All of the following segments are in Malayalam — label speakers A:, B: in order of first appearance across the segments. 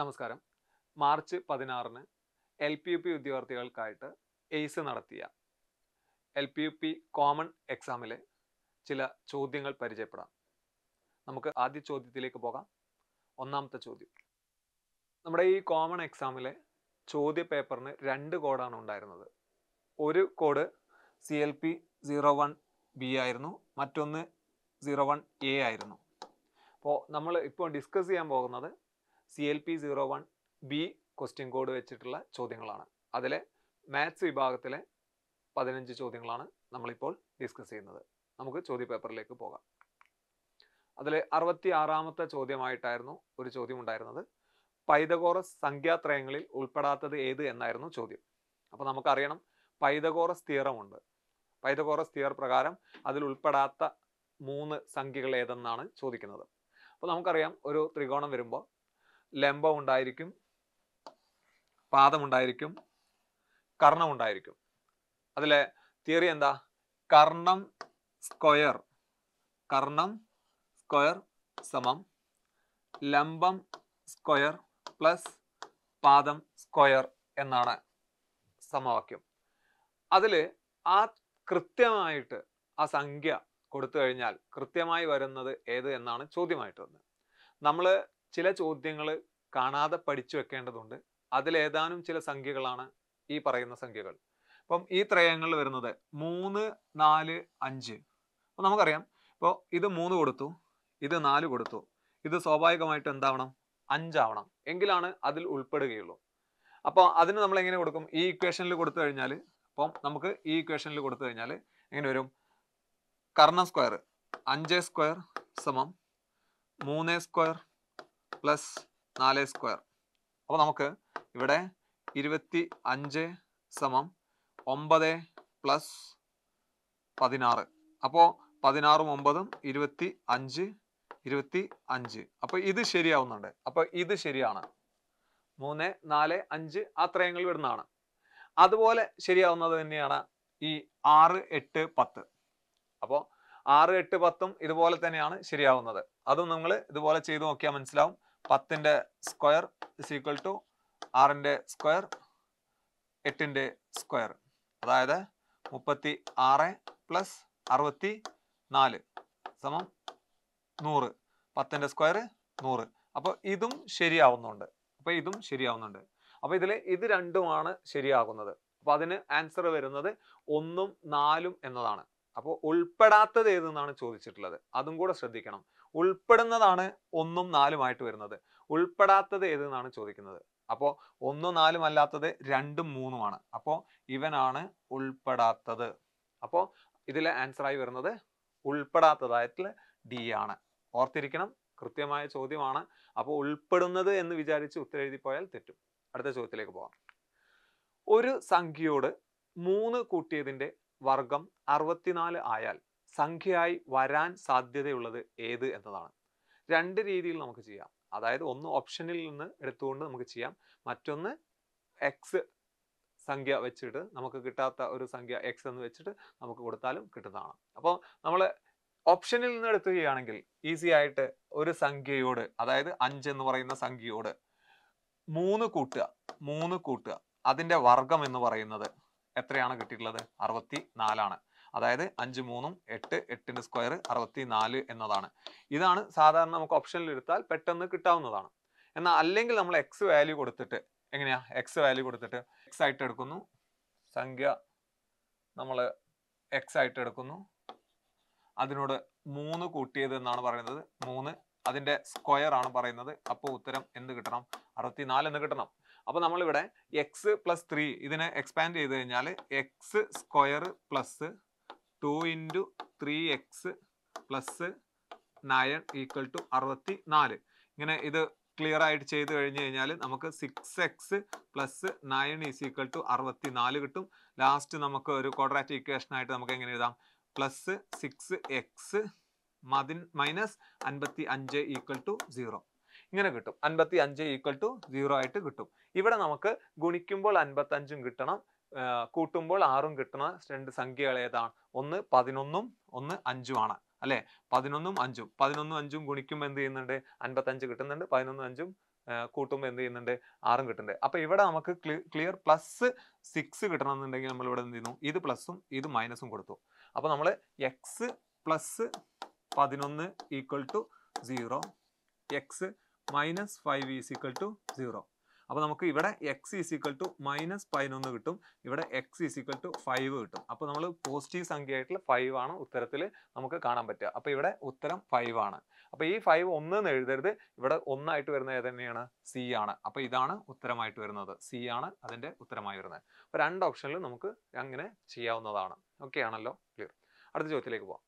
A: നമസ്കാരം മാർച്ച് പതിനാറിന് എൽ പി യു പി ഉദ്യോഗാർത്ഥികൾക്കായിട്ട് എയ്സ് നടത്തിയ L P U P common എക്സാമിലെ ചില ചോദ്യങ്ങൾ പരിചയപ്പെടാം നമുക്ക് ആദ്യ ചോദ്യത്തിലേക്ക് പോകാം ഒന്നാമത്തെ ചോദ്യം നമ്മുടെ ഈ കോമൺ എക്സാമിലെ ചോദ്യ പേപ്പറിന് രണ്ട് കോഡാണ് ഉണ്ടായിരുന്നത് ഒരു code C L P zero one B ആയിരുന്നു മറ്റൊന്ന് സീറോ വൺ എ ആയിരുന്നു അപ്പോൾ നമ്മൾ ഇപ്പോൾ ഡിസ്കസ് ചെയ്യാൻ പോകുന്നത് C L P zero one B question code വെച്ചിട്ടുള്ള ചോദ്യങ്ങളാണ് അതിലെ മാത്സ് വിഭാഗത്തിലെ പതിനഞ്ച് ചോദ്യങ്ങളാണ് നമ്മളിപ്പോൾ ഡിസ്കസ് ചെയ്യുന്നത് നമുക്ക് ചോദ്യപേപ്പറിലേക്ക് പോകാം അതിൽ അറുപത്തി ആറാമത്തെ ചോദ്യമായിട്ടായിരുന്നു ഒരു ചോദ്യം ഉണ്ടായിരുന്നത് പൈതകോറസ് സംഖ്യാത്രയങ്ങളിൽ ഉൾപ്പെടാത്തത് ഏത് എന്നായിരുന്നു ചോദ്യം അപ്പോൾ നമുക്കറിയണം പൈതകോറസ് തിയറമുണ്ട് പൈതകോറസ് തിയർ പ്രകാരം അതിൽ ഉൾപ്പെടാത്ത മൂന്ന് സംഖ്യകൾ ഏതെന്നാണ് ചോദിക്കുന്നത് അപ്പോൾ നമുക്കറിയാം ഒരു ത്രികോണം വരുമ്പോൾ ലംബം ഉണ്ടായിരിക്കും പാദമുണ്ടായിരിക്കും കർണം ഉണ്ടായിരിക്കും അതിലെ തിയറി എന്താ കർണം സ്ക്വയർ കർണം സ്ക്വയർ സമം ലംബം സ്ക്വയർ പ്ലസ് പാദം സ്ക്വയർ എന്നാണ് സമവാക്യം അതിൽ ആ കൃത്യമായിട്ട് ആ സംഖ്യ കൊടുത്തു കഴിഞ്ഞാൽ കൃത്യമായി വരുന്നത് ഏത് എന്നാണ് ചോദ്യമായിട്ട് വന്നത് നമ്മൾ ചില ചോദ്യങ്ങൾ കാണാതെ പഠിച്ചു വെക്കേണ്ടതുണ്ട് അതിലേതാനും ചില സംഖ്യകളാണ് ഈ പറയുന്ന സംഖ്യകൾ അപ്പം ഈ ത്രയങ്ങളിൽ വരുന്നത് മൂന്ന് നാല് അഞ്ച് അപ്പം നമുക്കറിയാം ഇപ്പോൾ ഇത് മൂന്ന് കൊടുത്തു ഇത് നാല് കൊടുത്തു ഇത് സ്വാഭാവികമായിട്ട് എന്താവണം അഞ്ചാവണം എങ്കിലാണ് അതിൽ ഉൾപ്പെടുകയുള്ളൂ അപ്പോൾ അതിന് നമ്മൾ എങ്ങനെ കൊടുക്കും ഈ ഇക്വേഷനിൽ കൊടുത്തു കഴിഞ്ഞാൽ അപ്പം നമുക്ക് ഈ ഇക്വേഷനിൽ കൊടുത്തു കഴിഞ്ഞാൽ എങ്ങനെ വരും കർണ സ്ക്വയർ അഞ്ച് സ്ക്വയർ സമം മൂന്ന് സ്ക്വയർ പ്ലസ് നാല് സ്ക്വയർ അപ്പോൾ നമുക്ക് ഇവിടെ ഇരുപത്തി അഞ്ച് സമം ഒമ്പത് പ്ലസ് പതിനാറ് അപ്പോൾ പതിനാറും ഒമ്പതും ഇരുപത്തി അഞ്ച് ഇരുപത്തി അഞ്ച് അപ്പോൾ ഇത് ശരിയാവുന്നുണ്ട് അപ്പോൾ ഇത് ശരിയാണ് മൂന്ന് നാല് അഞ്ച് ആ ത്രയങ്ങൾ വരുന്നതാണ് അതുപോലെ ശരിയാവുന്നത് തന്നെയാണ് ഈ ആറ് എട്ട് പത്ത് അപ്പോൾ ആറ് എട്ട് പത്തും ഇതുപോലെ തന്നെയാണ് ശരിയാവുന്നത് അതും നിങ്ങൾ ഇതുപോലെ ചെയ്ത് നോക്കിയാൽ മനസ്സിലാവും പത്തിൻ്റെ സ്ക്വയർ ഇസ് ഈക്വൽ ടു ആറിൻ്റെ സ്ക്വയർ എട്ടിൻ്റെ സ്ക്വയർ അതായത് മുപ്പത്തി ആറ് പ്ലസ് അറുപത്തി നാല് സമം നൂറ് പത്തിൻ്റെ സ്ക്വയർ നൂറ് അപ്പോൾ ഇതും ശരിയാവുന്നുണ്ട് അപ്പോൾ ഇതും ശരിയാവുന്നുണ്ട് അപ്പോൾ ഇതിൽ ഇത് രണ്ടുമാണ് ശരിയാകുന്നത് അപ്പോൾ അതിന് ആൻസർ വരുന്നത് ഒന്നും നാലും എന്നതാണ് അപ്പോൾ ഉൾപ്പെടാത്തത് ഏതെന്നാണ് ചോദിച്ചിട്ടുള്ളത് അതും കൂടെ ശ്രദ്ധിക്കണം ഉൾപ്പെടുന്നതാണ് ഒന്നും നാലുമായിട്ട് വരുന്നത് ഉൾപ്പെടാത്തത് ഏതെന്നാണ് ചോദിക്കുന്നത് അപ്പോൾ ഒന്നും നാലും അല്ലാത്തത് രണ്ടും മൂന്നുമാണ് അപ്പോൾ ഇവനാണ് ഉൾപ്പെടാത്തത് അപ്പോൾ ഇതിലെ ആൻസറായി വരുന്നത് ഉൾപ്പെടാത്തതായിട്ടുള്ള ഡി ആണ് ഓർത്തിരിക്കണം കൃത്യമായ ചോദ്യമാണ് അപ്പോൾ ഉൾപ്പെടുന്നത് എന്ന് വിചാരിച്ച് എഴുതി പോയാൽ തെറ്റും അടുത്ത ചോദ്യത്തിലേക്ക് പോകാം ഒരു സംഖ്യയോട് മൂന്ന് കൂട്ടിയതിൻ്റെ വർഗം അറുപത്തിനാല് ആയാൽ സംഖ്യയായി വരാൻ സാധ്യതയുള്ളത് ഏത് എന്നതാണ് രണ്ട് രീതിയിൽ നമുക്ക് ചെയ്യാം അതായത് ഒന്ന് ഓപ്ഷനിൽ നിന്ന് എടുത്തുകൊണ്ട് നമുക്ക് ചെയ്യാം മറ്റൊന്ന് എക്സ് സംഖ്യ വെച്ചിട്ട് നമുക്ക് കിട്ടാത്ത ഒരു സംഖ്യ എക്സ് എന്ന് വെച്ചിട്ട് നമുക്ക് കൊടുത്താലും കിട്ടുന്നതാണ് അപ്പോൾ നമ്മൾ ഓപ്ഷനിൽ നിന്ന് എടുക്കുകയാണെങ്കിൽ ഈസി ആയിട്ട് ഒരു സംഖ്യയോട് അതായത് അഞ്ച് എന്ന് പറയുന്ന സംഖ്യയോട് മൂന്ന് കൂട്ടുക മൂന്ന് കൂട്ടുക അതിൻ്റെ വർഗം എന്ന് പറയുന്നത് എത്രയാണ് കിട്ടിയിട്ടുള്ളത് അറുപത്തി നാലാണ് അതായത് അഞ്ച് മൂന്നും എട്ട് എട്ടിന്റെ സ്ക്വയർ അറുപത്തി നാല് എന്നതാണ് ഇതാണ് സാധാരണ നമുക്ക് ഓപ്ഷനിൽ എടുത്താൽ പെട്ടെന്ന് കിട്ടാവുന്നതാണ് എന്നാൽ അല്ലെങ്കിൽ നമ്മൾ എക്സ് വാല്യൂ കൊടുത്തിട്ട് എങ്ങനെയാ എക്സ് വാല്യൂ കൊടുത്തിട്ട് എക്സ് ആയിട്ട് എടുക്കുന്നു സംഖ്യ നമ്മൾ എക്സ് ആയിട്ട് എടുക്കുന്നു അതിനോട് മൂന്ന് കൂട്ടിയത് എന്നാണ് പറയുന്നത് മൂന്ന് അതിന്റെ സ്ക്വയർ ആണ് പറയുന്നത് അപ്പോൾ ഉത്തരം എന്ത് കിട്ടണം അറുപത്തിനാല് എന്ന് കിട്ടണം അപ്പോൾ നമ്മളിവിടെ എക്സ് പ്ലസ് ത്രീ ഇതിനെ എക്സ്പാൻഡ് ചെയ്ത് കഴിഞ്ഞാൽ X square plus two into three X plus nine equal to അറുപത്തി നാല് ഇങ്ങനെ ഇത് ക്ലിയർ ആയിട്ട് ചെയ്ത് കഴിഞ്ഞ് കഴിഞ്ഞാൽ നമുക്ക് six X plus nine is equal to അറുപത്തി നാല് കിട്ടും ലാസ്റ്റ് നമുക്ക് ഒരു ക്വാഡ്രാറ്റിക് ഇക്വേഷൻ ആയിട്ട് നമുക്ക് എങ്ങനെ എഴുതാം പ്ലസ് സിക്സ് എക്സ് മതിൻ മൈനസ് അൻപത്തി അഞ്ച് ഈക്വൽ ടു സീറോ ഇങ്ങനെ കിട്ടും അൻപത്തി അഞ്ച് ഈക്വൽ ടു സീറോ ആയിട്ട് കിട്ടും ഇവിടെ നമുക്ക് ഗുണിക്കുമ്പോൾ അൻപത്തഞ്ചും കിട്ടണം കൂട്ടുമ്പോൾ ആറും കിട്ടുന്ന രണ്ട് സംഖ്യകൾ ഏതാണ് ഒന്ന് പതിനൊന്നും ഒന്ന് അഞ്ചുമാണ് അല്ലെ പതിനൊന്നും അഞ്ചും പതിനൊന്നും അഞ്ചും ഗുണിക്കുമ്പോൾ എന്ത് ചെയ്യുന്നുണ്ട് അൻപത്തഞ്ച് കിട്ടുന്നുണ്ട് പതിനൊന്നും അഞ്ചും കൂട്ടുമ്പോൾ എന്ത് ചെയ്യുന്നുണ്ട് ആറും കിട്ടുന്നുണ്ട് അപ്പൊ ഇവിടെ നമുക്ക് ക്ലിയർ പ്ലസ് സിക്സ് കിട്ടണമെന്നുണ്ടെങ്കിൽ നമ്മൾ ഇവിടെ എന്ത് ചെയ്യുന്നു ഇത് പ്ലസും ഇത് മൈനസും കൊടുത്തു അപ്പൊ നമ്മൾ എക്സ് പ്ലസ് പതിനൊന്ന് equal to zero X minus five is equal to zero അപ്പോൾ നമുക്ക് ഇവിടെ X is equal to minus പതിനൊന്ന് കിട്ടും ഇവിടെ X is equal to five കിട്ടും അപ്പോൾ നമ്മൾ പോസിറ്റീവ് സംഖ്യയായിട്ടുള്ള ഫൈവ് ആണ് ഉത്തരത്തിൽ നമുക്ക് കാണാൻ പറ്റുക അപ്പോൾ ഇവിടെ ഉത്തരം ഫൈവ് ആണ് അപ്പോൾ ഈ ഫൈവ് ഒന്ന് എന്ന് എഴുതരുത് ഇവിടെ ഒന്നായിട്ട് വരുന്നത് തന്നെയാണ് സി ആണ് അപ്പോൾ ഇതാണ് ഉത്തരമായിട്ട് വരുന്നത് സി ആണ് അതിൻ്റെ ഉത്തരമായി വരുന്നത് അപ്പോൾ രണ്ട് ഓപ്ഷനിൽ നമുക്ക് അങ്ങനെ ചെയ്യാവുന്നതാണ് ഓക്കെ ആണല്ലോ ക്ലിയർ അടുത്ത ചോദ്യത്തിലേക്ക് പോവാം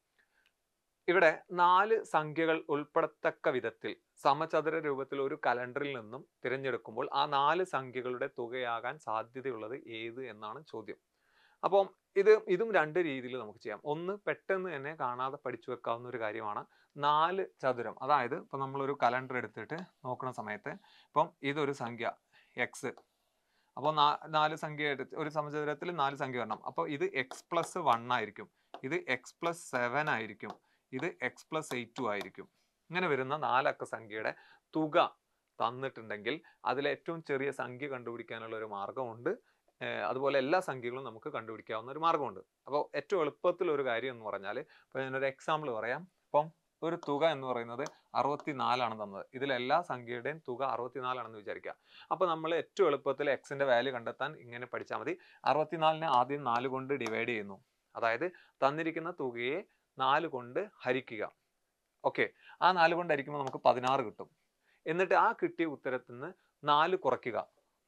A: ഇവിടെ നാല് സംഖ്യകൾ ഉൾപ്പെടത്തക്ക വിധത്തിൽ സമചതുര രൂപത്തിൽ ഒരു കലണ്ടറിൽ നിന്നും തിരഞ്ഞെടുക്കുമ്പോൾ ആ നാല് സംഖ്യകളുടെ തുകയാകാൻ സാധ്യതയുള്ളത് ഏത് എന്നാണ് ചോദ്യം അപ്പം ഇത് ഇതും രണ്ട് രീതിയിൽ നമുക്ക് ചെയ്യാം ഒന്ന് പെട്ടെന്ന് തന്നെ കാണാതെ പഠിച്ചു വെക്കാവുന്ന ഒരു കാര്യമാണ് നാല് ചതുരം അതായത് ഇപ്പം നമ്മളൊരു കലണ്ടർ എടുത്തിട്ട് നോക്കുന്ന സമയത്ത് ഇപ്പം ഇതൊരു സംഖ്യ എക്സ് അപ്പോൾ നാല് സംഖ്യ എടുത്ത് ഒരു സമചതുരത്തിൽ നാല് സംഖ്യ വരണം അപ്പോൾ ഇത് എക്സ് പ്ലസ് വൺ ആയിരിക്കും ഇത് എക്സ് പ്ലസ് സെവൻ ആയിരിക്കും ഇത് എക്സ് പ്ലസ് എയ്റ്റ് ആയിരിക്കും ഇങ്ങനെ വരുന്ന നാലക്ക സംഖ്യയുടെ തുക തന്നിട്ടുണ്ടെങ്കിൽ അതിലെ ഏറ്റവും ചെറിയ സംഖ്യ കണ്ടുപിടിക്കാനുള്ള ഒരു മാർഗമുണ്ട് അതുപോലെ എല്ലാ സംഖ്യകളും നമുക്ക് കണ്ടുപിടിക്കാവുന്ന ഒരു മാർഗമുണ്ട് അപ്പോൾ ഏറ്റവും എളുപ്പത്തിൽ ഒരു കാര്യം എന്ന് പറഞ്ഞാൽ ഇപ്പോൾ ഞാനൊരു എക്സാമ്പിൾ പറയാം ഇപ്പം ഒരു തുക എന്ന് പറയുന്നത് അറുപത്തി നാലാണ് തന്നത് ഇതിലെല്ലാ സംഖ്യയുടെയും തുക അറുപത്തിനാലാണെന്ന് വിചാരിക്കുക അപ്പോൾ നമ്മൾ ഏറ്റവും എളുപ്പത്തിൽ എക്സിൻ്റെ വാല്യൂ കണ്ടെത്താൻ ഇങ്ങനെ പഠിച്ചാൽ മതി അറുപത്തിനാലിനെ ആദ്യം നാല് കൊണ്ട് ഡിവൈഡ് ചെയ്യുന്നു അതായത് തന്നിരിക്കുന്ന തുകയെ നാല് കൊണ്ട് ഹരിക്കുക ഓക്കെ ആ നാല് കൊണ്ട് ഹരിക്കുമ്പോൾ നമുക്ക് പതിനാറ് കിട്ടും എന്നിട്ട് ആ കിട്ടിയ ഉത്തരത്തിൽ നിന്ന് നാല് കുറയ്ക്കുക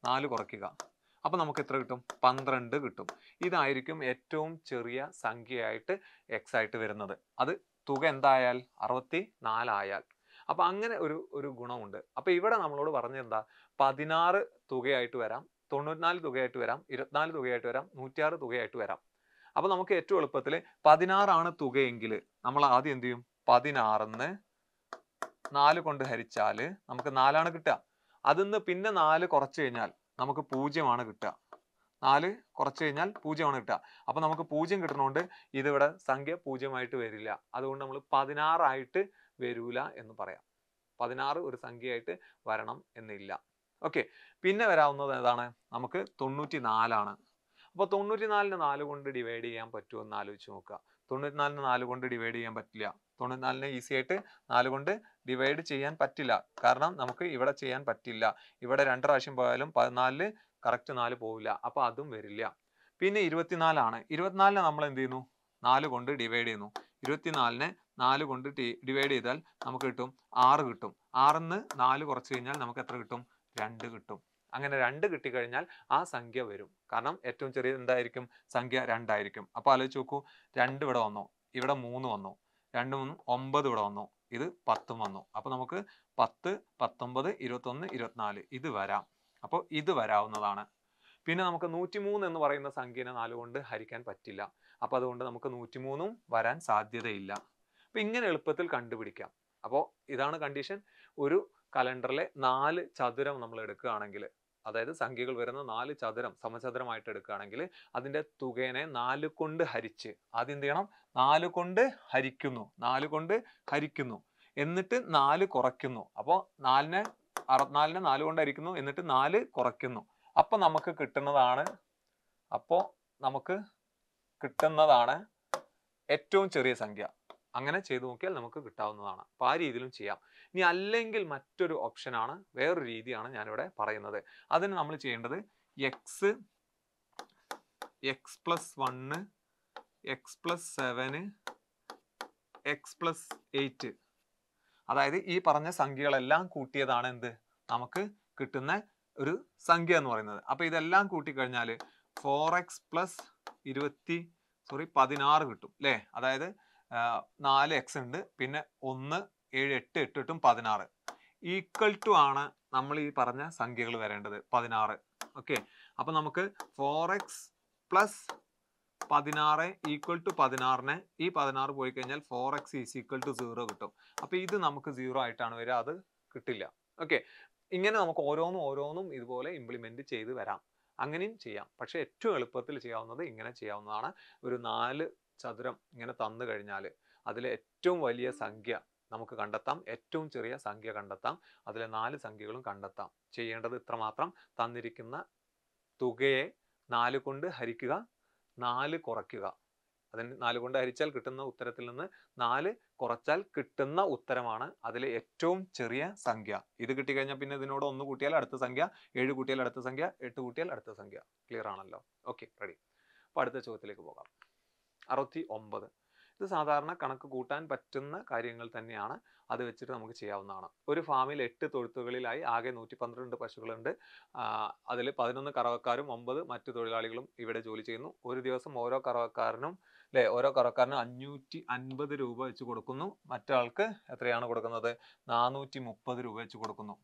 A: നാല് കുറയ്ക്കുക അപ്പോൾ നമുക്ക് എത്ര കിട്ടും പന്ത്രണ്ട് കിട്ടും ഇതായിരിക്കും ഏറ്റവും ചെറിയ സംഖ്യയായിട്ട് എക്സ് ആയിട്ട് വരുന്നത് അത് തുക എന്തായാൽ അറുപത്തി നാലായാൽ അപ്പം അങ്ങനെ ഒരു ഒരു ഗുണമുണ്ട് അപ്പോൾ ഇവിടെ നമ്മളോട് പറഞ്ഞെന്താ പതിനാറ് തുകയായിട്ട് വരാം തൊണ്ണൂറ്റിനാല് തുകയായിട്ട് വരാം ഇരുപത്തിനാല് തുകയായിട്ട് വരാം നൂറ്റിയാറ് തുകയായിട്ട് വരാം അപ്പൊ നമുക്ക് ഏറ്റവും എളുപ്പത്തിൽ പതിനാറാണ് തുകയെങ്കിൽ നമ്മൾ ആദ്യം എന്ത് ചെയ്യും പതിനാറിന്ന് നാല് കൊണ്ട് ഹരിച്ചാൽ നമുക്ക് നാലാണ് കിട്ടുക അതിന്ന് പിന്നെ നാല് കുറച്ച് കഴിഞ്ഞാൽ നമുക്ക് പൂജ്യമാണ് കിട്ടുക നാല് കുറച്ച് കഴിഞ്ഞാൽ പൂജ്യമാണ് കിട്ടുക അപ്പൊ നമുക്ക് പൂജ്യം കിട്ടുന്നതുകൊണ്ട് ഇതിവിടെ സംഖ്യ പൂജ്യമായിട്ട് വരില്ല അതുകൊണ്ട് നമ്മൾ പതിനാറായിട്ട് വരൂല എന്ന് പറയാം പതിനാറ് ഒരു സംഖ്യയായിട്ട് വരണം എന്നില്ല ഓക്കെ പിന്നെ വരാവുന്നത് ഏതാണ് നമുക്ക് തൊണ്ണൂറ്റി നാലാണ് അപ്പോൾ തൊണ്ണൂറ്റിനാലിന് നാല് കൊണ്ട് ഡിവൈഡ് ചെയ്യാൻ പറ്റുമോ എന്ന് ആലോചിച്ച് നോക്കുക തൊണ്ണൂറ്റിനാലിന് നാല് കൊണ്ട് ഡിവൈഡ് ചെയ്യാൻ പറ്റില്ല തൊണ്ണൂറ്റിനാലിന് ഈസി ആയിട്ട് നാല് കൊണ്ട് ഡിവൈഡ് ചെയ്യാൻ പറ്റില്ല കാരണം നമുക്ക് ഇവിടെ ചെയ്യാൻ പറ്റില്ല ഇവിടെ രണ്ട് പ്രാവശ്യം പോയാലും പതിനാലില് കറക്റ്റ് നാല് പോവില്ല അപ്പോൾ അതും വരില്ല പിന്നെ ഇരുപത്തിനാലാണ് ഇരുപത്തിനാലിന് നമ്മൾ എന്ത് ചെയ്യുന്നു നാല് കൊണ്ട് ഡിവൈഡ് ചെയ്യുന്നു ഇരുപത്തിനാലിന് നാല് കൊണ്ട് ഡിവൈഡ് ചെയ്താൽ നമുക്ക് കിട്ടും ആറ് കിട്ടും ആറിന്ന് നാല് കുറച്ച് കഴിഞ്ഞാൽ നമുക്ക് എത്ര കിട്ടും രണ്ട് കിട്ടും അങ്ങനെ രണ്ട് കിട്ടിക്കഴിഞ്ഞാൽ ആ സംഖ്യ വരും കാരണം ഏറ്റവും ചെറിയ എന്തായിരിക്കും സംഖ്യ രണ്ടായിരിക്കും അപ്പോൾ ആലോചിച്ച് നോക്കൂ രണ്ട് ഇവിടെ വന്നു ഇവിടെ മൂന്ന് വന്നു രണ്ട് മൂന്ന് ഒമ്പത് ഇവിടെ വന്നു ഇത് പത്തും വന്നു അപ്പോൾ നമുക്ക് പത്ത് പത്തൊമ്പത് ഇരുപത്തൊന്ന് ഇരുപത്തിനാല് ഇത് വരാം അപ്പോൾ ഇത് വരാവുന്നതാണ് പിന്നെ നമുക്ക് നൂറ്റിമൂന്ന് എന്ന് പറയുന്ന സംഖ്യനെ നാല് കൊണ്ട് ഹരിക്കാൻ പറ്റില്ല അപ്പോൾ അതുകൊണ്ട് നമുക്ക് നൂറ്റിമൂന്നും വരാൻ സാധ്യതയില്ല അപ്പൊ ഇങ്ങനെ എളുപ്പത്തിൽ കണ്ടുപിടിക്കാം അപ്പോൾ ഇതാണ് കണ്ടീഷൻ ഒരു കലണ്ടറിലെ നാല് ചതുരം നമ്മൾ എടുക്കുകയാണെങ്കിൽ അതായത് സംഖ്യകൾ വരുന്ന നാല് ചതുരം സമചതുരമായിട്ട് എടുക്കുകയാണെങ്കിൽ അതിൻ്റെ തുകേനെ നാല് കൊണ്ട് ഹരിച്ച് ആദ്യം ചെയ്യണം നാല് കൊണ്ട് ഹരിക്കുന്നു നാല് കൊണ്ട് ഹരിക്കുന്നു എന്നിട്ട് നാല് കുറയ്ക്കുന്നു അപ്പോൾ നാലിനെ അറുപത്തിനാലിനെ നാല് കൊണ്ട് ഹരിക്കുന്നു എന്നിട്ട് നാല് കുറയ്ക്കുന്നു അപ്പോൾ നമുക്ക് കിട്ടുന്നതാണ് അപ്പോൾ നമുക്ക് കിട്ടുന്നതാണ് ഏറ്റവും ചെറിയ സംഖ്യ അങ്ങനെ ചെയ്തു നോക്കിയാൽ നമുക്ക് കിട്ടാവുന്നതാണ് അപ്പോൾ ആ രീതിയിലും ചെയ്യാം ഇനി അല്ലെങ്കിൽ മറ്റൊരു ഓപ്ഷനാണ് വേറൊരു രീതിയാണ് ഞാനിവിടെ പറയുന്നത് അതിന് നമ്മൾ ചെയ്യേണ്ടത് X X plus one X plus seven X plus eight അതായത് ഈ പറഞ്ഞ സംഖ്യകളെല്ലാം കൂട്ടിയതാണ് എന്ത് നമുക്ക് കിട്ടുന്ന ഒരു സംഖ്യ എന്ന് പറയുന്നത് അപ്പോൾ ഇതെല്ലാം കൂട്ടിക്കഴിഞ്ഞാൽ ഫോർ എക്സ് പ്ലസ് ഇരുപത്തി സോറി പതിനാറ് കിട്ടും അല്ലേ അതായത് നാല് എക്സ് ഉണ്ട് പിന്നെ ഒന്ന് ഏഴ് എട്ട് എട്ട് എട്ടും പതിനാറ് ഈക്വൽ ടു ആണ് നമ്മൾ ഈ പറഞ്ഞ സംഖ്യകൾ വരേണ്ടത് പതിനാറ് ഓക്കെ അപ്പം നമുക്ക് ഫോർ എക്സ് പ്ലസ് പതിനാറ് ഈക്വൽ ടു പതിനാറിന് ഈ പതിനാറ് പോയി കഴിഞ്ഞാൽ four X is equal to zero കിട്ടും അപ്പോൾ ഇത് നമുക്ക് സീറോ ആയിട്ടാണ് വരിക അത് കിട്ടില്ല ഓക്കെ ഇങ്ങനെ നമുക്ക് ഓരോന്നും ഓരോന്നും ഇതുപോലെ ഇംപ്ലിമെൻറ്റ് ചെയ്ത് വരാം അങ്ങനെയും ചെയ്യാം പക്ഷേ ഏറ്റവും എളുപ്പത്തിൽ ചെയ്യാവുന്നത് ഇങ്ങനെ ചെയ്യാവുന്നതാണ് ഒരു നാല് ചതുരം ഇങ്ങനെ തന്നു കഴിഞ്ഞാൽ അതിലെ ഏറ്റവും വലിയ സംഖ്യ നമുക്ക് കണ്ടെത്താം ഏറ്റവും ചെറിയ സംഖ്യ കണ്ടെത്താം അതിലെ നാല് സംഖ്യകളും കണ്ടെത്താം ചെയ്യേണ്ടത് ഇത്രമാത്രം തന്നിരിക്കുന്ന തുകയെ നാല് കൊണ്ട് ഹരിക്കുക നാല് കുറയ്ക്കുക അതിന് നാല് കൊണ്ട് ഹരിച്ചാൽ കിട്ടുന്ന ഉത്തരത്തിൽ നിന്ന് നാല് കുറച്ചാൽ കിട്ടുന്ന ഉത്തരമാണ് അതിലെ ഏറ്റവും ചെറിയ സംഖ്യ ഇത് കിട്ടിക്കഴിഞ്ഞാൽ പിന്നെ ഇതിനോട് ഒന്ന് കൂട്ടിയാൽ അടുത്ത സംഖ്യ ഏഴ് കൂട്ടിയാൽ അടുത്ത സംഖ്യ എട്ട് കൂട്ടിയാൽ അടുത്ത സംഖ്യ ക്ലിയർ ആണല്ലോ ഓക്കെ റെഡി അപ്പോൾ അടുത്ത ചോദ്യത്തിലേക്ക് പോകാം അറുപത്തി ഒമ്പത് ഇത് സാധാരണ കണക്ക് കൂട്ടാൻ പറ്റുന്ന കാര്യങ്ങൾ തന്നെയാണ് അത് വെച്ചിട്ട് നമുക്ക് ചെയ്യാവുന്നതാണ് ഒരു ഫാമിൽ എട്ട് തൊഴുത്തുകളിലായി ആകെ നൂറ്റി പന്ത്രണ്ട് പശുക്കളുണ്ട് അതിൽ പതിനൊന്ന് കറവക്കാരും ഒമ്പത് മറ്റു തൊഴിലാളികളും ഇവിടെ ജോലി ചെയ്യുന്നു ഒരു ദിവസം ഓരോ കറവക്കാരനും അല്ലെ ഓരോ കറവക്കാരനും അഞ്ഞൂറ്റി അൻപത് രൂപ വെച്ച് കൊടുക്കുന്നു മറ്റാൾക്ക് എത്രയാണ് കൊടുക്കുന്നത് നാനൂറ്റി മുപ്പത് രൂപ വെച്ച് കൊടുക്കുന്നു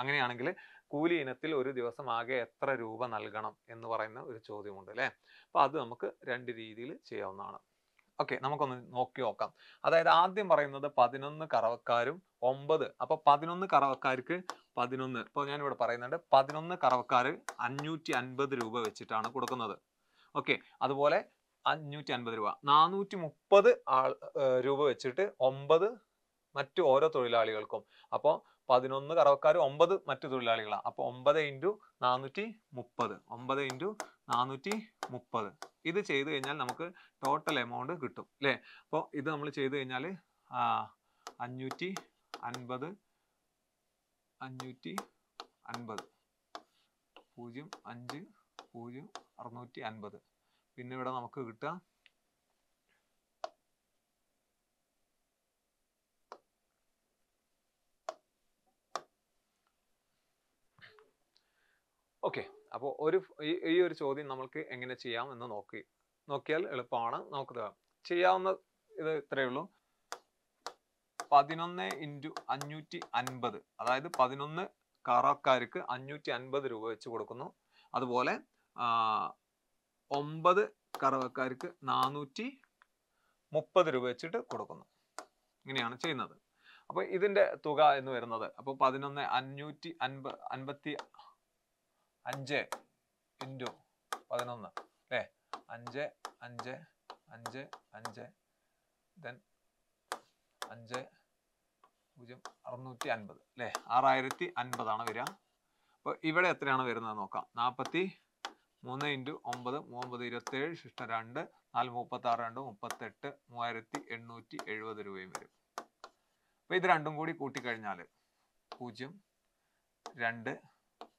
A: അങ്ങനെയാണെങ്കിൽ കൂലി ഇനത്തിൽ ഒരു ദിവസം ആകെ എത്ര രൂപ നൽകണം എന്ന് പറയുന്ന ഒരു ചോദ്യമുണ്ട് അല്ലേ അപ്പോൾ അത് നമുക്ക് രണ്ട് രീതിയിൽ ചെയ്യാവുന്നതാണ് ഓക്കെ നമുക്കൊന്ന് നോക്കി നോക്കാം അതായത് ആദ്യം പറയുന്നത് പതിനൊന്ന് കറവക്കാരും ഒമ്പത് അപ്പൊ പതിനൊന്ന് കറവക്കാർക്ക് പതിനൊന്ന് ഇപ്പോൾ ഞാനിവിടെ പറയുന്നുണ്ട് പതിനൊന്ന് കറവക്കാർ അഞ്ഞൂറ്റി അൻപത് രൂപ വെച്ചിട്ടാണ് കൊടുക്കുന്നത് ഓക്കെ അതുപോലെ അഞ്ഞൂറ്റി അൻപത് രൂപ നാനൂറ്റി മുപ്പത് ആൾ രൂപ വെച്ചിട്ട് ഒമ്പത് മറ്റു ഓരോ തൊഴിലാളികൾക്കും അപ്പോൾ പതിനൊന്ന് കറവക്കാരും ഒമ്പത് മറ്റു തൊഴിലാളികളാണ് അപ്പൊ ഒമ്പത് ഇൻറ്റു നാനൂറ്റി മുപ്പത് ഒമ്പത് ഇൻറ്റു നാനൂറ്റി മുപ്പത് ഇത് ചെയ്ത് കഴിഞ്ഞാൽ നമുക്ക് ടോട്ടൽ എമൗണ്ട് കിട്ടും അല്ലെ അപ്പോൾ ഇത് നമ്മൾ ചെയ്ത് കഴിഞ്ഞാൽ അഞ്ഞൂറ്റി അൻപത് അഞ്ഞൂറ്റി അൻപത് പൂജ്യം അഞ്ച് പൂജ്യം അറുന്നൂറ്റി അൻപത് പിന്നെ ഇവിടെ നമുക്ക് കിട്ടുക അപ്പോൾ ഒരു ഈ ഒരു ചോദ്യം നമ്മൾക്ക് എങ്ങനെ ചെയ്യാം എന്ന് നോക്കി നോക്കിയാൽ എളുപ്പമാണ് നമുക്ക് ചെയ്യാവുന്ന ഇത് ഇത്രയേ ഉള്ളൂ പതിനൊന്ന് ഇൻറ്റു അഞ്ഞൂറ്റി അൻപത് അതായത് പതിനൊന്ന് കറക്കാർക്ക് അഞ്ഞൂറ്റി അൻപത് രൂപ വെച്ച് കൊടുക്കുന്നു അതുപോലെ ഒമ്പത് കറവക്കാർക്ക് നാനൂറ്റി മുപ്പത് രൂപ വെച്ചിട്ട് കൊടുക്കുന്നു ഇങ്ങനെയാണ് ചെയ്യുന്നത് അപ്പോൾ ഇതിന്റെ തുക എന്ന് വരുന്നത് അപ്പോൾ പതിനൊന്ന് അഞ്ഞൂറ്റി അൻപ അൻപത്തി അഞ്ച് ഇൻറ്റു പതിനൊന്ന് അല്ലേ അഞ്ച് അഞ്ച് അഞ്ച് അഞ്ച് ദെൻ അഞ്ച് പൂജ്യം അറുന്നൂറ്റി അൻപത് അല്ലേ ആറായിരത്തി അൻപതാണ് വരിക അപ്പോൾ ഇവിടെ എത്രയാണ് വരുന്നത് നോക്കാം നാൽപ്പത്തി മൂന്ന് ഇൻറ്റു ഒമ്പത് മൂമ്പത് ഇരുപത്തേഴ് ശിഷ്ടം രണ്ട് നാല് മുപ്പത്തി ആറ് രണ്ട് മുപ്പത്തെട്ട് മൂവായിരത്തി എണ്ണൂറ്റി എഴുപത് രൂപയും വരും അപ്പോൾ ഇത് രണ്ടും കൂടി കൂട്ടിക്കഴിഞ്ഞാൽ പൂജ്യം രണ്ട്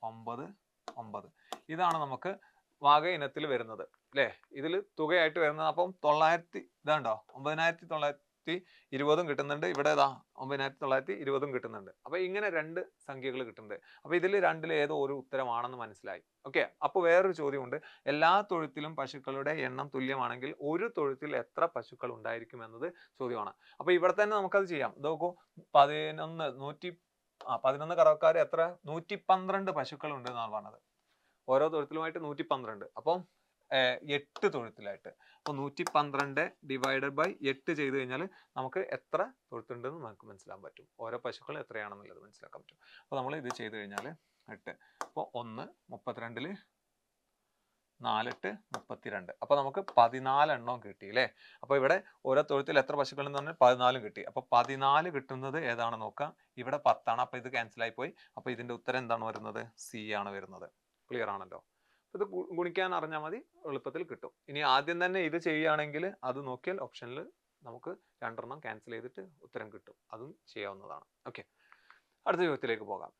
A: ഒമ്പത് ഒമ്പത് ഇതാണ് നമുക്ക് വാഗ ഇനത്തിൽ വരുന്നത് അല്ലേ ഇതിൽ തുകയായിട്ട് വരുന്നത് അപ്പം തൊള്ളായിരത്തി ഇതാണ്ടോ ഒമ്പതിനായിരത്തി തൊള്ളായിരത്തി ഇരുപതും കിട്ടുന്നുണ്ട് ഇവിടെ ഇതാ ഒമ്പതിനായിരത്തി തൊള്ളായിരത്തി ഇരുപതും കിട്ടുന്നുണ്ട് അപ്പം ഇങ്ങനെ രണ്ട് സംഖ്യകൾ കിട്ടുന്നുണ്ട് അപ്പം ഇതിൽ രണ്ടിൽ ഏതോ ഒരു ഉത്തരമാണെന്ന് മനസ്സിലായി ഓക്കെ അപ്പോൾ വേറൊരു ചോദ്യമുണ്ട് എല്ലാ തൊഴുത്തിലും പശുക്കളുടെ എണ്ണം തുല്യമാണെങ്കിൽ ഒരു തൊഴുത്തിൽ എത്ര പശുക്കൾ ഉണ്ടായിരിക്കും എന്നത് ചോദ്യമാണ് അപ്പോൾ ഇവിടെ തന്നെ നമുക്കത് ചെയ്യാം നോക്കൂ പതിനൊന്ന് നൂറ്റി ആ പതിനൊന്ന് കറവക്കാർ എത്ര നൂറ്റി പന്ത്രണ്ട് പശുക്കൾ ഉണ്ട് എന്നാണ് പറഞ്ഞത് ഓരോ തൊഴുത്തിലുമായിട്ട് നൂറ്റി പന്ത്രണ്ട് അപ്പം എട്ട് തൊഴുത്തിലായിട്ട് അപ്പൊ നൂറ്റി പന്ത്രണ്ട് ഡിവൈഡഡ് ബൈ എട്ട് ചെയ്ത് കഴിഞ്ഞാൽ നമുക്ക് എത്ര തൊഴുത്തുണ്ടെന്ന് നമുക്ക് മനസ്സിലാൻ പറ്റും ഓരോ പശുക്കൾ എത്രയാണെന്നുള്ളത് മനസ്സിലാക്കാൻ പറ്റും അപ്പൊ നമ്മൾ ഇത് ചെയ്ത് കഴിഞ്ഞാൽ എട്ട് അപ്പോൾ ഒന്ന് മുപ്പത്തിരണ്ടില് നാലിട്ട് മുപ്പത്തിരണ്ട് അപ്പൊ നമുക്ക് പതിനാലെണ്ണവും കിട്ടി അല്ലേ അപ്പോൾ ഇവിടെ ഓരോ തൊഴുത്തിൽ എത്ര പശുക്കൾ എന്ന് പറഞ്ഞാൽ പതിനാലും കിട്ടി അപ്പോൾ പതിനാല് കിട്ടുന്നത് ഏതാണ് നോക്കാം ഇവിടെ പത്താണ് അപ്പോൾ ഇത് ആയി പോയി അപ്പോൾ ഇതിന്റെ ഉത്തരം എന്താണ് വരുന്നത് സി ആണ് വരുന്നത് ക്ലിയർ ആണല്ലോ ഇത് ഗുണിക്കാൻ അറിഞ്ഞാൽ മതി എളുപ്പത്തിൽ കിട്ടും ഇനി ആദ്യം തന്നെ ഇത് ചെയ്യുകയാണെങ്കിൽ അത് നോക്കിയാൽ ഓപ്ഷനിൽ നമുക്ക് രണ്ടെണ്ണം ക്യാൻസൽ ചെയ്തിട്ട് ഉത്തരം കിട്ടും അതും ചെയ്യാവുന്നതാണ് ഓക്കെ അടുത്ത ചോദ്യത്തിലേക്ക് പോകാം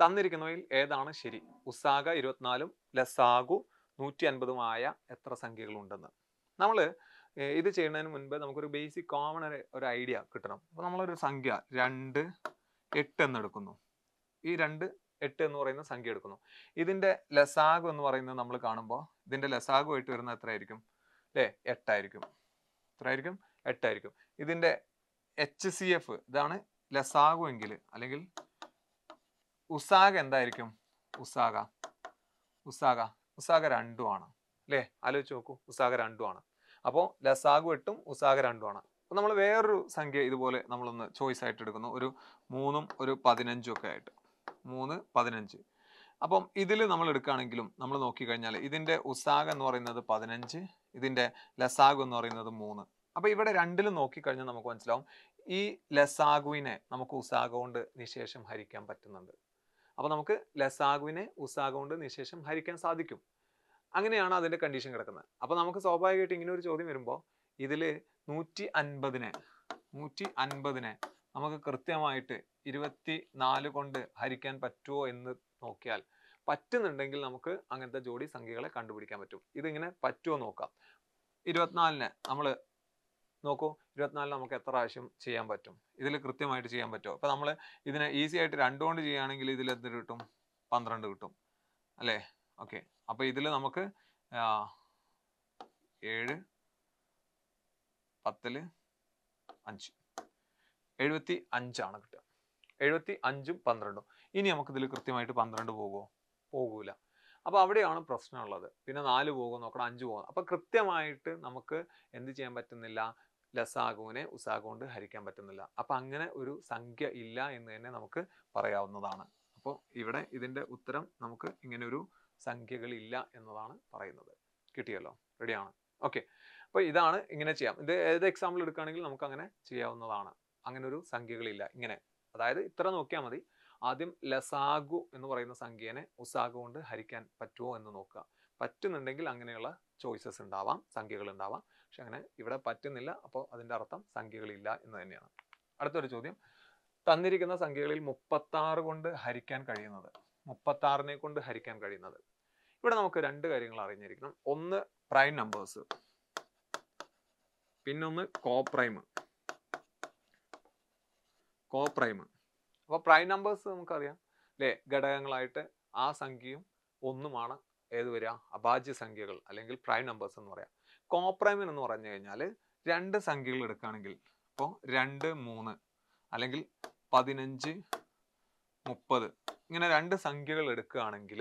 A: തന്നിരിക്കുന്നവയിൽ ഏതാണ് ശരി ഉസാഗ ഇരുപത്തിനാലും ലസാഗു നൂറ്റി അൻപതുമായ എത്ര സംഖ്യകളുണ്ടെന്ന് നമ്മൾ ഇത് ചെയ്യുന്നതിന് മുൻപ് നമുക്കൊരു ബേസിക് കോമൺ ഒരു ഐഡിയ കിട്ടണം അപ്പോൾ നമ്മളൊരു സംഖ്യ രണ്ട് എട്ട് എന്നെടുക്കുന്നു ഈ രണ്ട് എട്ട് എന്ന് പറയുന്ന സംഖ്യ എടുക്കുന്നു ഇതിൻ്റെ ലസാഗു എന്ന് പറയുന്നത് നമ്മൾ കാണുമ്പോൾ ഇതിൻ്റെ ലസാഗു ആയിട്ട് വരുന്നത് എത്രയായിരിക്കും അല്ലേ എട്ടായിരിക്കും എത്രയായിരിക്കും എട്ടായിരിക്കും ഇതിൻ്റെ എച്ച് സി എഫ് ഇതാണ് ലസാഗു എങ്കിൽ അല്ലെങ്കിൽ ഉസാഗ എന്തായിരിക്കും ഉസാഗ ഉസാഗ ഉസാഗ രണ്ടുമാണ് അല്ലേ ആലോചിച്ച് നോക്കൂ ഉസാഗ രണ്ടുമാണ് അപ്പോൾ ലസാഗു എട്ടും ഉസാഗ രണ്ടുമാണ് അപ്പോൾ നമ്മൾ വേറൊരു സംഖ്യ ഇതുപോലെ നമ്മളൊന്ന് ചോയ്സ് ആയിട്ട് എടുക്കുന്നു ഒരു മൂന്നും ഒരു പതിനഞ്ചും ഒക്കെ ആയിട്ട് മൂന്ന് പതിനഞ്ച് അപ്പം ഇതിൽ നമ്മൾ എടുക്കുകയാണെങ്കിലും നമ്മൾ നോക്കിക്കഴിഞ്ഞാൽ ഇതിൻ്റെ ഉസാഗ എന്ന് പറയുന്നത് പതിനഞ്ച് ഇതിൻ്റെ ലസാഗ് എന്ന് പറയുന്നത് മൂന്ന് അപ്പോൾ ഇവിടെ രണ്ടിലും നോക്കിക്കഴിഞ്ഞാൽ നമുക്ക് മനസ്സിലാവും ഈ ലസാഗുവിനെ നമുക്ക് ഉസാഗ കൊണ്ട് നിശേഷം ഹരിക്കാൻ പറ്റുന്നുണ്ട് അപ്പോൾ നമുക്ക് ലസാഗുവിനെ ഉസാഗ് കൊണ്ട് നിശേഷം ഹരിക്കാൻ സാധിക്കും അങ്ങനെയാണ് അതിൻ്റെ കണ്ടീഷൻ കിടക്കുന്നത് അപ്പോൾ നമുക്ക് സ്വാഭാവികമായിട്ട് ഇങ്ങനെ ഒരു ചോദ്യം വരുമ്പോൾ ഇതിൽ നൂറ്റി അൻപതിനെ നൂറ്റി അൻപതിനെ നമുക്ക് കൃത്യമായിട്ട് ഇരുപത്തി നാല് കൊണ്ട് ഹരിക്കാൻ പറ്റുമോ എന്ന് നോക്കിയാൽ പറ്റുന്നുണ്ടെങ്കിൽ നമുക്ക് അങ്ങനത്തെ ജോഡി സംഖ്യകളെ കണ്ടുപിടിക്കാൻ പറ്റും ഇതിങ്ങനെ പറ്റുമോ നോക്കാം ഇരുപത്തിനാലിന് നമ്മൾ നോക്കൂ ഇരുപത്തിനാലിൽ നമുക്ക് എത്ര പ്രാവശ്യം ചെയ്യാൻ പറ്റും ഇതിൽ കൃത്യമായിട്ട് ചെയ്യാൻ പറ്റുമോ അപ്പോൾ നമ്മൾ ഇതിനെ ഈസി ആയിട്ട് രണ്ടുകൊണ്ട് ചെയ്യുകയാണെങ്കിൽ ഇതിൽ എന്ത് കിട്ടും പന്ത്രണ്ട് കിട്ടും അല്ലേ ഓക്കെ അപ്പോൾ ഇതിൽ നമുക്ക് ഏഴ് പത്തിൽ അഞ്ച് എഴുപത്തി അഞ്ചാണ് കിട്ടുക എഴുപത്തി അഞ്ചും പന്ത്രണ്ടും ഇനി നമുക്കിതിൽ കൃത്യമായിട്ട് പന്ത്രണ്ട് പോകുമോ പോകൂല അപ്പോൾ അവിടെയാണ് പ്രശ്നമുള്ളത് പിന്നെ നാല് പോകും നോക്കണം അഞ്ച് പോകും അപ്പോൾ കൃത്യമായിട്ട് നമുക്ക് എന്ത് ചെയ്യാൻ പറ്റുന്നില്ല ലസാഗുവിനെ ഉസാഗുകൊണ്ട് കൊണ്ട് ഹരിക്കാൻ പറ്റുന്നില്ല അപ്പൊ അങ്ങനെ ഒരു സംഖ്യ ഇല്ല എന്ന് തന്നെ നമുക്ക് പറയാവുന്നതാണ് അപ്പോൾ ഇവിടെ ഇതിന്റെ ഉത്തരം നമുക്ക് ഇങ്ങനെ സംഖ്യകൾ സംഖ്യകളില്ല എന്നതാണ് പറയുന്നത് കിട്ടിയല്ലോ റെഡിയാണ് ഓക്കെ അപ്പോൾ ഇതാണ് ഇങ്ങനെ ചെയ്യാം ഇത് ഏത് എക്സാമ്പിൾ എടുക്കുകയാണെങ്കിൽ നമുക്ക് അങ്ങനെ ചെയ്യാവുന്നതാണ് അങ്ങനെ ഒരു സംഖ്യകളില്ല ഇങ്ങനെ അതായത് ഇത്ര നോക്കിയാൽ മതി ആദ്യം ലസാഗു എന്ന് പറയുന്ന സംഖ്യനെ ഉസാഗു കൊണ്ട് ഹരിക്കാൻ പറ്റുമോ എന്ന് നോക്കുക പറ്റുന്നുണ്ടെങ്കിൽ അങ്ങനെയുള്ള ചോയ്സസ് ഉണ്ടാവാം സംഖ്യകൾ ഉണ്ടാവാം പക്ഷെ അങ്ങനെ ഇവിടെ പറ്റുന്നില്ല അപ്പോൾ അതിൻ്റെ അർത്ഥം സംഖ്യകളില്ല എന്ന് തന്നെയാണ് അടുത്തൊരു ചോദ്യം തന്നിരിക്കുന്ന സംഖ്യകളിൽ മുപ്പത്താറ് കൊണ്ട് ഹരിക്കാൻ കഴിയുന്നത് മുപ്പത്താറിനെ കൊണ്ട് ഹരിക്കാൻ കഴിയുന്നത് ഇവിടെ നമുക്ക് രണ്ട് കാര്യങ്ങൾ അറിഞ്ഞിരിക്കണം ഒന്ന് പ്രൈം നമ്പേഴ്സ് പിന്നൊന്ന് കോപ്രൈം കോപ്രൈം അപ്പോൾ പ്രൈം നമ്പേഴ്സ് നമുക്കറിയാം അല്ലേ ഘടകങ്ങളായിട്ട് ആ സംഖ്യയും ഒന്നുമാണ് ഏത് വരിക അഭാജ്യ സംഖ്യകൾ അല്ലെങ്കിൽ പ്രൈം നമ്പേഴ്സ് എന്ന് പറയാം കോപ്രൈമൻ എന്ന് പറഞ്ഞു കഴിഞ്ഞാൽ രണ്ട് സംഖ്യകൾ എടുക്കുകയാണെങ്കിൽ ഇപ്പോൾ രണ്ട് മൂന്ന് അല്ലെങ്കിൽ പതിനഞ്ച് മുപ്പത് ഇങ്ങനെ രണ്ട് സംഖ്യകൾ എടുക്കുകയാണെങ്കിൽ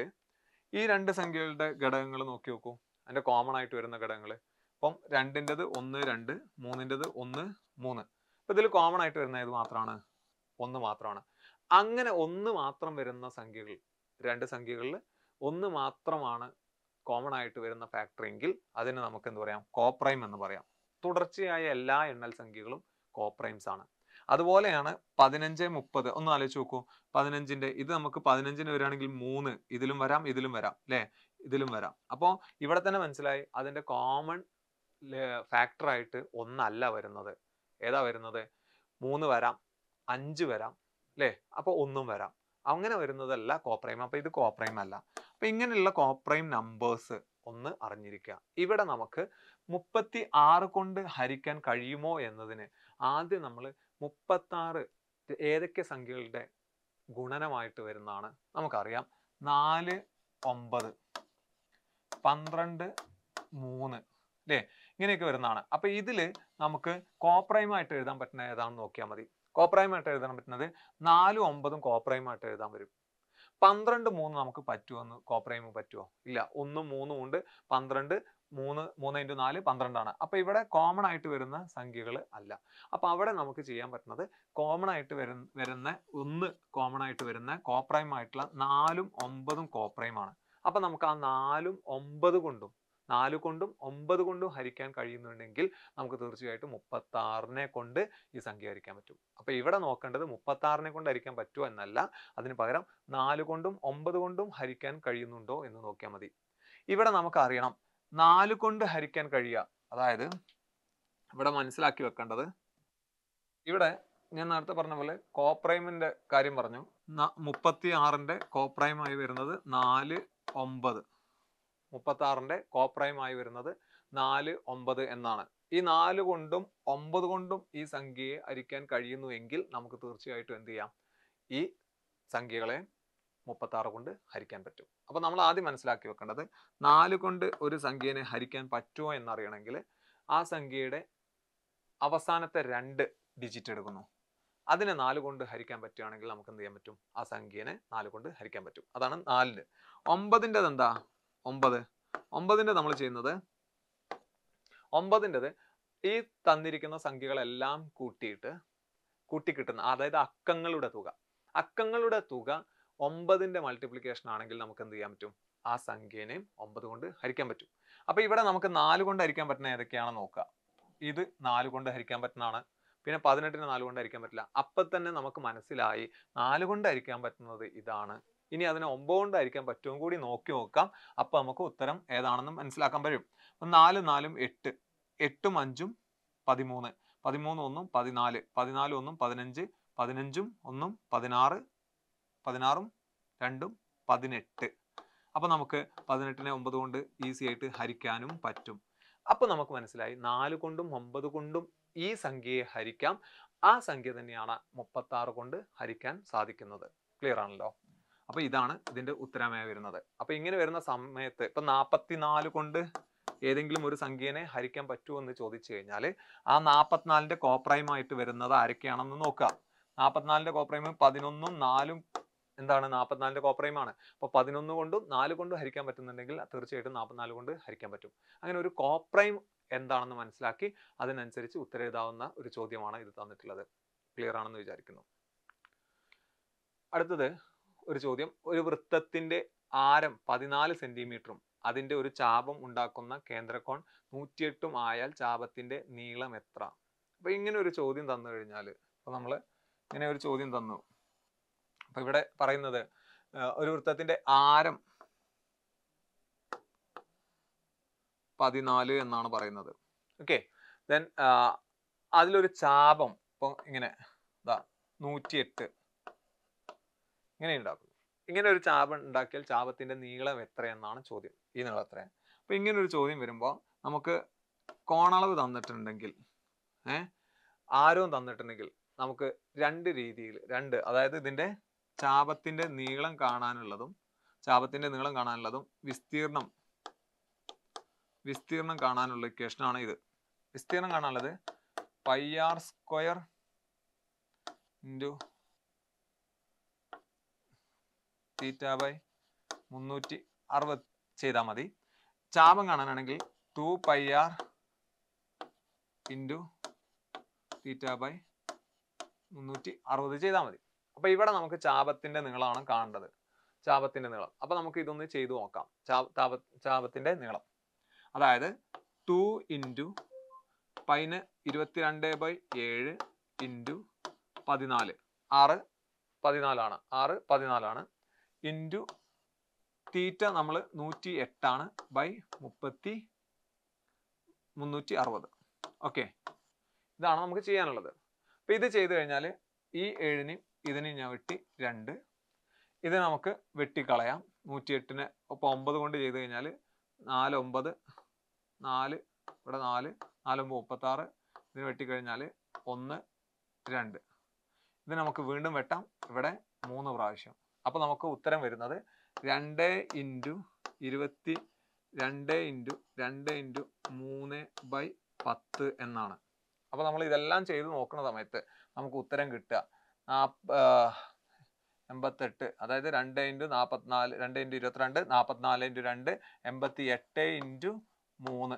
A: ഈ രണ്ട് സംഖ്യകളുടെ ഘടകങ്ങൾ നോക്കി നോക്കൂ അതിൻ്റെ കോമൺ ആയിട്ട് വരുന്ന ഘടകങ്ങൾ ഇപ്പം രണ്ടിൻ്റെത് ഒന്ന് രണ്ട് മൂന്നിൻ്റെത് ഒന്ന് മൂന്ന് ഇപ്പം ഇതിൽ കോമൺ ആയിട്ട് വരുന്ന ഏത് മാത്രമാണ് ഒന്ന് മാത്രമാണ് അങ്ങനെ ഒന്ന് മാത്രം വരുന്ന സംഖ്യകൾ രണ്ട് സംഖ്യകളിൽ ഒന്ന് മാത്രമാണ് കോമൺ ആയിട്ട് വരുന്ന ഫാക്ടർ എങ്കിൽ അതിന് നമുക്ക് എന്ത് പറയാം കോപ്രൈം എന്ന് പറയാം തുടർച്ചയായ എല്ലാ എണ്ണൽ സംഖ്യകളും കോപ്രൈംസ് ആണ് അതുപോലെയാണ് പതിനഞ്ച് മുപ്പത് ഒന്ന് ആലോചിച്ച് നോക്കൂ പതിനഞ്ചിന്റെ ഇത് നമുക്ക് പതിനഞ്ചിന് വരികയാണെങ്കിൽ മൂന്ന് ഇതിലും വരാം ഇതിലും വരാം അല്ലെ ഇതിലും വരാം അപ്പോൾ ഇവിടെ തന്നെ മനസ്സിലായി അതിന്റെ കോമൺ ഫാക്ടർ ആയിട്ട് ഒന്നല്ല വരുന്നത് ഏതാ വരുന്നത് മൂന്ന് വരാം അഞ്ച് വരാം അല്ലേ അപ്പൊ ഒന്നും വരാം അങ്ങനെ വരുന്നതല്ല കോപ്രൈം അപ്പോൾ ഇത് കോപ്രൈം അല്ല അപ്പം ഇങ്ങനെയുള്ള കോപ്രൈം നമ്പേഴ്സ് ഒന്ന് അറിഞ്ഞിരിക്കുക ഇവിടെ നമുക്ക് മുപ്പത്തി ആറ് കൊണ്ട് ഹരിക്കാൻ കഴിയുമോ എന്നതിന് ആദ്യം നമ്മൾ മുപ്പത്താറ് ഏതൊക്കെ സംഖ്യകളുടെ ഗുണനമായിട്ട് വരുന്നതാണ് നമുക്കറിയാം നാല് ഒമ്പത് പന്ത്രണ്ട് മൂന്ന് അല്ലേ ഇങ്ങനെയൊക്കെ വരുന്നതാണ് അപ്പോൾ ഇതിൽ നമുക്ക് കോപ്രൈമായിട്ട് എഴുതാൻ പറ്റുന്ന ഏതാണെന്ന് നോക്കിയാൽ മതി കോപ്രൈമായിട്ട് എഴുതാൻ പറ്റുന്നത് നാലും ഒമ്പതും കോപ്രൈമായിട്ട് എഴുതാൻ വരും പന്ത്രണ്ട് മൂന്ന് നമുക്ക് പറ്റുമെന്ന് കോപ്രൈമ് പറ്റുമോ ഇല്ല ഒന്ന് മൂന്നും ഉണ്ട് പന്ത്രണ്ട് മൂന്ന് മൂന്ന് ഇൻറ്റു നാല് പന്ത്രണ്ടാണ് അപ്പോൾ ഇവിടെ കോമൺ ആയിട്ട് വരുന്ന സംഖ്യകൾ അല്ല അപ്പോൾ അവിടെ നമുക്ക് ചെയ്യാൻ പറ്റുന്നത് കോമൺ ആയിട്ട് വരുന്ന വരുന്ന ഒന്ന് കോമൺ ആയിട്ട് വരുന്ന കോപ്രൈം ആയിട്ടുള്ള നാലും ഒമ്പതും കോപ്രൈമാണ് അപ്പോൾ നമുക്ക് ആ നാലും ഒമ്പത് കൊണ്ടും നാല് കൊണ്ടും ഒമ്പത് കൊണ്ടും ഹരിക്കാൻ കഴിയുന്നുണ്ടെങ്കിൽ നമുക്ക് തീർച്ചയായിട്ടും മുപ്പത്താറിനെ കൊണ്ട് ഈ സംഖ്യ ഹരിക്കാൻ പറ്റും അപ്പോൾ ഇവിടെ നോക്കേണ്ടത് മുപ്പത്താറിനെ കൊണ്ട് ഹരിക്കാൻ പറ്റുമോ എന്നല്ല അതിന് പകരം നാല് കൊണ്ടും ഒമ്പത് കൊണ്ടും ഹരിക്കാൻ കഴിയുന്നുണ്ടോ എന്ന് നോക്കിയാൽ മതി ഇവിടെ നമുക്ക് അറിയണം നാല് കൊണ്ട് ഹരിക്കാൻ കഴിയുക അതായത് ഇവിടെ മനസ്സിലാക്കി വെക്കേണ്ടത് ഇവിടെ ഞാൻ നേരത്തെ പറഞ്ഞ പോലെ കോപ്രൈമിന്റെ കാര്യം പറഞ്ഞു മുപ്പത്തി ആറിന്റെ കോപ്രൈമായി വരുന്നത് നാല് ഒമ്പത് മുപ്പത്തി ആറിൻ്റെ ആയി വരുന്നത് നാല് ഒമ്പത് എന്നാണ് ഈ നാല് കൊണ്ടും ഒമ്പത് കൊണ്ടും ഈ സംഖ്യയെ ഹരിക്കാൻ എങ്കിൽ നമുക്ക് തീർച്ചയായിട്ടും എന്ത് ചെയ്യാം ഈ സംഖ്യകളെ മുപ്പത്താറ് കൊണ്ട് ഹരിക്കാൻ പറ്റും അപ്പോൾ നമ്മൾ ആദ്യം മനസ്സിലാക്കി വെക്കേണ്ടത് നാല് കൊണ്ട് ഒരു സംഖ്യനെ ഹരിക്കാൻ പറ്റുമോ എന്നറിയണമെങ്കിൽ ആ സംഖ്യയുടെ അവസാനത്തെ രണ്ട് ഡിജിറ്റ് എടുക്കുന്നു അതിനെ നാല് കൊണ്ട് ഹരിക്കാൻ പറ്റുകയാണെങ്കിൽ നമുക്ക് എന്ത് ചെയ്യാൻ പറ്റും ആ സംഖ്യനെ നാല് കൊണ്ട് ഹരിക്കാൻ പറ്റും അതാണ് നാലിന് ഒമ്പതിൻ്റെത് എന്താ ഒമ്പത് ഒമ്പതിൻ്റെ നമ്മൾ ചെയ്യുന്നത് ഒമ്പതിൻ്റെത് ഈ തന്നിരിക്കുന്ന സംഖ്യകളെല്ലാം കൂട്ടിയിട്ട് കൂട്ടി കിട്ടുന്ന അതായത് അക്കങ്ങളുടെ തുക അക്കങ്ങളുടെ തുക ഒമ്പതിൻ്റെ മൾട്ടിപ്ലിക്കേഷൻ ആണെങ്കിൽ നമുക്ക് എന്ത് ചെയ്യാൻ പറ്റും ആ സംഖ്യേനെയും ഒമ്പത് കൊണ്ട് ഹരിക്കാൻ പറ്റും അപ്പോൾ ഇവിടെ നമുക്ക് നാല് കൊണ്ട് ഹരിക്കാൻ പറ്റുന്ന ഏതൊക്കെയാണെന്ന് നോക്കുക ഇത് നാല് കൊണ്ട് ഹരിക്കാൻ പറ്റുന്നതാണ് പിന്നെ പതിനെട്ടിന് നാല് കൊണ്ട് ഹരിക്കാൻ പറ്റില്ല അപ്പം തന്നെ നമുക്ക് മനസ്സിലായി നാല് കൊണ്ട് ഹരിക്കാൻ പറ്റുന്നത് ഇതാണ് ഇനി അതിനെ ഒമ്പതുകൊണ്ടായിരിക്കാൻ പറ്റും കൂടി നോക്കി നോക്കാം അപ്പൊ നമുക്ക് ഉത്തരം ഏതാണെന്ന് മനസ്സിലാക്കാൻ പറ്റും അപ്പം നാല് നാലും എട്ട് എട്ടും അഞ്ചും പതിമൂന്ന് പതിമൂന്ന് ഒന്നും പതിനാല് പതിനാല് ഒന്നും പതിനഞ്ച് പതിനഞ്ചും ഒന്നും പതിനാറ് പതിനാറും രണ്ടും പതിനെട്ട് അപ്പൊ നമുക്ക് പതിനെട്ടിനെ ഒമ്പത് കൊണ്ട് ഈസി ആയിട്ട് ഹരിക്കാനും പറ്റും അപ്പൊ നമുക്ക് മനസ്സിലായി നാല് കൊണ്ടും ഒമ്പത് കൊണ്ടും ഈ സംഖ്യയെ ഹരിക്കാം ആ സംഖ്യ തന്നെയാണ് മുപ്പത്താറ് കൊണ്ട് ഹരിക്കാൻ സാധിക്കുന്നത് ക്ലിയർ ആണല്ലോ അപ്പോൾ ഇതാണ് ഇതിന്റെ ഉത്തരമായി വരുന്നത് അപ്പോൾ ഇങ്ങനെ വരുന്ന സമയത്ത് ഇപ്പൊ നാൽപ്പത്തിനാല് കൊണ്ട് ഏതെങ്കിലും ഒരു സംഖ്യനെ ഹരിക്കാൻ പറ്റുമോ എന്ന് ചോദിച്ചു കഴിഞ്ഞാൽ ആ നാൽപ്പത്തിനാലിൻ്റെ ആയിട്ട് വരുന്നത് ആരൊക്കെയാണെന്ന് നോക്കുക നാൽപ്പത്തിനാലിൻ്റെ കോപ്രൈം പതിനൊന്നും നാലും എന്താണ് നാൽപ്പത്തിനാലിൻ്റെ കോപ്രൈമാണ് അപ്പോൾ പതിനൊന്ന് കൊണ്ടും നാല് കൊണ്ടും ഹരിക്കാൻ പറ്റുന്നുണ്ടെങ്കിൽ തീർച്ചയായിട്ടും നാൽപ്പത്തിനാല് കൊണ്ട് ഹരിക്കാൻ പറ്റും അങ്ങനെ ഒരു കോപ്രൈം എന്താണെന്ന് മനസ്സിലാക്കി അതിനനുസരിച്ച് എഴുതാവുന്ന ഒരു ചോദ്യമാണ് ഇത് തന്നിട്ടുള്ളത് ക്ലിയർ ആണെന്ന് വിചാരിക്കുന്നു അടുത്തത് ഒരു ചോദ്യം ഒരു വൃത്തത്തിന്റെ ആരം പതിനാല് സെന്റിമീറ്ററും അതിന്റെ ഒരു ചാപം ഉണ്ടാക്കുന്ന കേന്ദ്രകോൺ നൂറ്റിയെട്ടും ആയാൽ ചാപത്തിന്റെ നീളം എത്ര അപ്പൊ ഇങ്ങനെ ഒരു ചോദ്യം തന്നു കഴിഞ്ഞാൽ അപ്പൊ നമ്മൾ ഇങ്ങനെ ഒരു ചോദ്യം തന്നു അപ്പൊ ഇവിടെ പറയുന്നത് ഒരു വൃത്തത്തിന്റെ ആരം പതിനാല് എന്നാണ് പറയുന്നത് ഓക്കെ ദെൻ അതിലൊരു ചാപം ഇപ്പൊ ഇങ്ങനെ ഇതാ നൂറ്റിയെട്ട് ഇങ്ങനെ ഉണ്ടാക്കും ഇങ്ങനെ ഒരു ചാപ ഉണ്ടാക്കിയാൽ ചാപത്തിന്റെ നീളം എത്രയെന്നാണ് ചോദ്യം ഈ നീളം എത്രയാണ് അപ്പൊ ഇങ്ങനെ ഒരു ചോദ്യം വരുമ്പോൾ നമുക്ക് കോണളവ് തന്നിട്ടുണ്ടെങ്കിൽ ഏർ ആരോ തന്നിട്ടുണ്ടെങ്കിൽ നമുക്ക് രണ്ട് രീതിയിൽ രണ്ട് അതായത് ഇതിന്റെ ചാപത്തിന്റെ നീളം കാണാനുള്ളതും ചാപത്തിന്റെ നീളം കാണാനുള്ളതും വിസ്തീർണം വിസ്തീർണം കാണാനുള്ള ഇക്വേഷനാണ് ഇത് വിസ്തീർണം കാണാനുള്ളത് pi R square into theta by മുന്നൂറ്റി അറുപത് ചെയ്താൽ മതി ചാപം കാണാനാണെങ്കിൽ two pi R into theta by മുന്നൂറ്റി അറുപത് ചെയ്താൽ മതി അപ്പോൾ ഇവിടെ നമുക്ക് ചാപത്തിൻ്റെ നീളമാണ് കാണേണ്ടത് ചാപത്തിൻ്റെ നീളം അപ്പോൾ നമുക്ക് ഇതൊന്ന് ചെയ്തു നോക്കാം ചാപ ചാപത്തിൻ്റെ നീളം അതായത് ടു ഇൻറ്റു പൈന് ഇരുപത്തിരണ്ട് ബൈ ഏഴ് ഇൻറ്റു പതിനാല് ആറ് പതിനാലാണ് ആറ് പതിനാലാണ് ഇൻറ്റു തീറ്റ നമ്മൾ നൂറ്റി എട്ടാണ് ബൈ മുപ്പത്തി മുന്നൂറ്റി അറുപത് ഓക്കെ ഇതാണ് നമുക്ക് ചെയ്യാനുള്ളത് അപ്പം ഇത് ചെയ്ത് കഴിഞ്ഞാൽ ഈ ഏഴിനെയും ഇതിനെയും ഞാൻ വെട്ടി രണ്ട് ഇത് നമുക്ക് വെട്ടിക്കളയാം നൂറ്റി എട്ടിന് ഇപ്പോൾ ഒമ്പത് കൊണ്ട് ചെയ്ത് കഴിഞ്ഞാൽ നാല് ഒമ്പത് നാല് ഇവിടെ നാല് നാലൊമ്പത് മുപ്പത്താറ് ഇതിന് വെട്ടിക്കഴിഞ്ഞാൽ ഒന്ന് രണ്ട് ഇത് നമുക്ക് വീണ്ടും വെട്ടാം ഇവിടെ മൂന്ന് പ്രാവശ്യം അപ്പോൾ നമുക്ക് ഉത്തരം വരുന്നത് രണ്ട് ഇൻറ്റു ഇരുപത്തി രണ്ട് ഇൻറ്റു രണ്ട് ഇൻറ്റു മൂന്ന് ബൈ പത്ത് എന്നാണ് അപ്പോൾ നമ്മൾ ഇതെല്ലാം ചെയ്ത് നോക്കുന്ന സമയത്ത് നമുക്ക് ഉത്തരം കിട്ടുക എൺപത്തെട്ട് അതായത് രണ്ട് ഇൻറ്റു നാൽപ്പത്തിനാല് രണ്ട് ഇൻറ്റു ഇരുപത്തിരണ്ട് നാൽപ്പത്തിനാല് ഇൻറ്റു രണ്ട് എൺപത്തി എട്ട് ഇൻറ്റു മൂന്ന്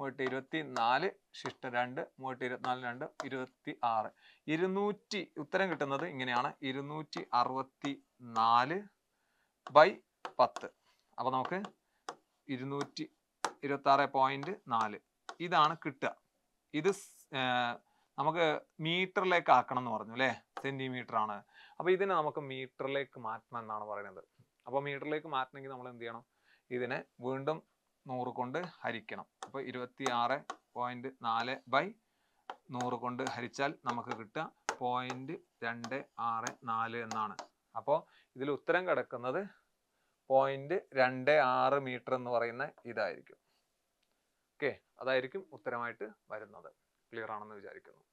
A: മൂവട്ട് ഇരുപത്തി നാല് ശിഷ്ട രണ്ട് മൂവട്ട് ഇരുപത്തിനാല് രണ്ട് ഇരുപത്തി ആറ് ഇരുന്നൂറ്റി ഉത്തരം കിട്ടുന്നത് ഇങ്ങനെയാണ് ഇരുന്നൂറ്റി അറുപത്തി നാല് ബൈ പത്ത് അപ്പൊ നമുക്ക് ഇരുന്നൂറ്റി ഇരുപത്തി ഇരുപത്താറ് പോയിൻറ്റ് നാല് ഇതാണ് കിട്ടുക ഇത് നമുക്ക് മീറ്ററിലേക്ക് ആക്കണം എന്ന് പറഞ്ഞു അല്ലേ സെൻറ്റിമീറ്റർ ആണ് അപ്പൊ ഇതിനെ നമുക്ക് മീറ്ററിലേക്ക് മാറ്റണം എന്നാണ് പറയുന്നത് അപ്പോൾ മീറ്ററിലേക്ക് മാറ്റണമെങ്കിൽ നമ്മൾ എന്ത് ചെയ്യണം ഇതിനെ വീണ്ടും നൂറ് കൊണ്ട് ഹരിക്കണം അപ്പോൾ ഇരുപത്തി ആറ് പോയിന്റ് നാല് ബൈ നൂറ് കൊണ്ട് ഹരിച്ചാൽ നമുക്ക് കിട്ടുക പോയിന്റ് രണ്ട് ആറ് നാല് എന്നാണ് അപ്പോൾ ഇതിൽ ഉത്തരം കിടക്കുന്നത് പോയിന്റ് രണ്ട് ആറ് മീറ്റർ എന്ന് പറയുന്ന ഇതായിരിക്കും ഓക്കെ അതായിരിക്കും ഉത്തരമായിട്ട് വരുന്നത് ക്ലിയർ ആണെന്ന് വിചാരിക്കുന്നു